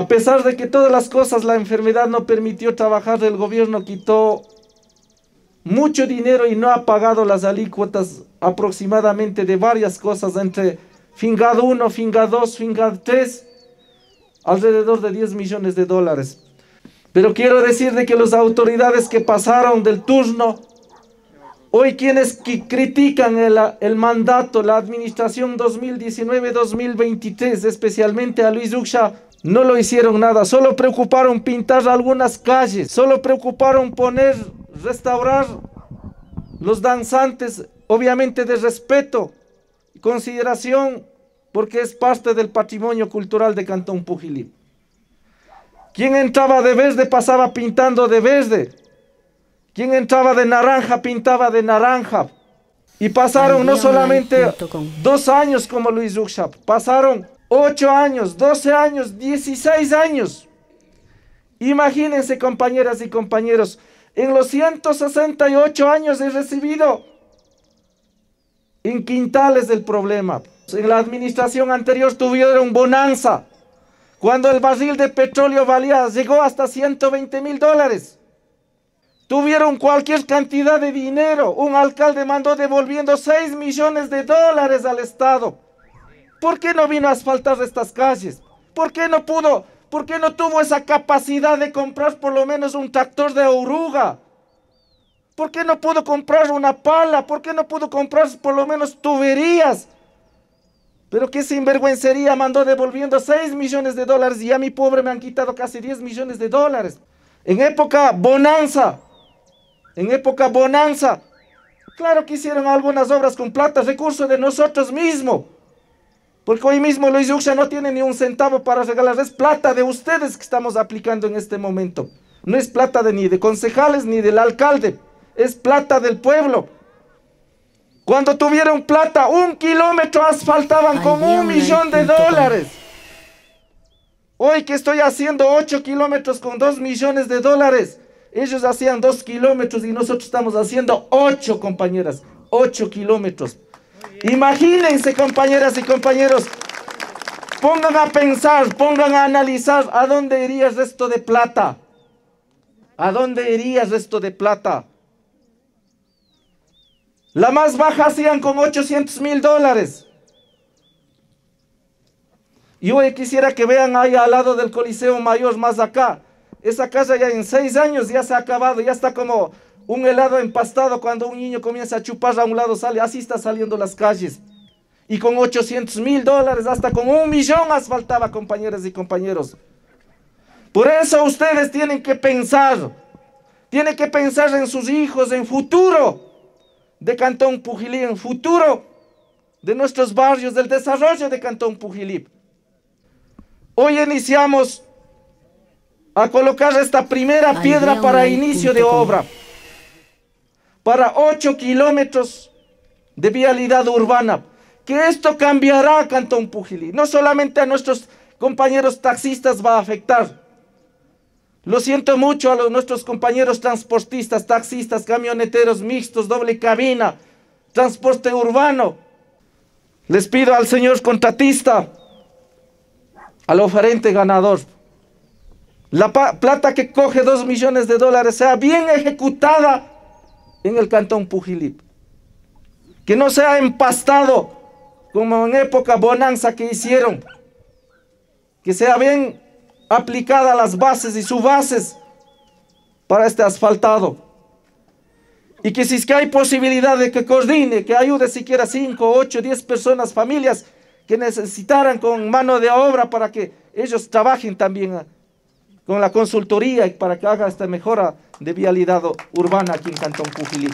A pesar de que todas las cosas la enfermedad no permitió trabajar, el gobierno quitó mucho dinero y no ha pagado las alícuotas aproximadamente de varias cosas entre Fingad 1, Fingad 2, Fingad 3, alrededor de 10 millones de dólares. Pero quiero decir de que las autoridades que pasaron del turno, hoy quienes critican el, mandato, la administración 2019-2023, especialmente a Luis Uxha, no lo hicieron nada, solo preocuparon pintar algunas calles, solo preocuparon poner, restaurar los danzantes, obviamente de respeto y consideración, porque es parte del patrimonio cultural de Cantón Pujilí. Quien entraba de verde pasaba pintando de verde. Quien entraba de naranja pintaba de naranja. Y pasaron no solamente dos años como Luis Uxap, pasaron 8 años, 12 años, 16 años. Imagínense, compañeras y compañeros, en los 168 años he recibido en quintales del problema. En la administración anterior tuvieron bonanza. Cuando el barril de petróleo valía, llegó hasta 120 mil dólares. Tuvieron cualquier cantidad de dinero. Un alcalde mandó devolviendo 6 millones de dólares al Estado ¿Por qué no vino a asfaltar estas calles? ¿Por qué no pudo? ¿Por qué no tuvo esa capacidad de comprar por lo menos un tractor de oruga? ¿Por qué no pudo comprar una pala? ¿Por qué no pudo comprar por lo menos tuberías? Pero qué sinvergüencería mandó devolviendo 6 millones de dólares y a mi pobre me han quitado casi 10 millones de dólares. En época bonanza, en época bonanza, claro que hicieron algunas obras con plata, recursos de nosotros mismos. Porque hoy mismo Luis Uxa no tiene ni un centavo para regalar. Es plata de ustedes que estamos aplicando en este momento. No es plata de, ni de concejales ni del alcalde. Es plata del pueblo. Cuando tuvieron plata, un kilómetro asfaltaban como un millón de dólares. Hoy que estoy haciendo ocho kilómetros con dos millones de dólares. Ellos hacían dos kilómetros y nosotros estamos haciendo ocho, compañeras. Ocho kilómetros. Imagínense, compañeras y compañeros, pongan a pensar, pongan a analizar a dónde iría el resto de plata. ¿A dónde iría el resto de plata? La más baja hacían con 800 mil dólares. Y hoy quisiera que vean ahí al lado del Coliseo Mayor, más acá. Esa casa ya en seis años ya se ha acabado, ya está como un helado empastado cuando un niño comienza a chupar a un lado sale, así está saliendo las calles. Y con 800 mil dólares, hasta con un millón asfaltaba, compañeras y compañeros. Por eso ustedes tienen que pensar, tienen que pensar en sus hijos, en futuro de Cantón Pujilí, en futuro de nuestros barrios, del desarrollo de Cantón Pujilí. Hoy iniciamos a colocar esta primera piedra para inicio de obra para 8 kilómetros de vialidad urbana. Que esto cambiará, Cantón Pujilí. No solamente a nuestros compañeros taxistas va a afectar. Lo siento mucho a los, nuestros compañeros transportistas, taxistas, camioneteros mixtos, doble cabina, transporte urbano. Les pido al señor contratista, al oferente ganador, la plata que coge dos millones de dólares sea bien ejecutada en el cantón Pujilip. Que no sea empastado como en época bonanza que hicieron. Que sea bien aplicada las bases y subbases para este asfaltado. Y que si es que hay posibilidad de que coordine, que ayude siquiera 5, 8, 10 personas, familias que necesitaran con mano de obra para que ellos trabajen también ah, con la consultoría para que haga esta mejora de vialidad urbana aquí en Cantón Pujilí.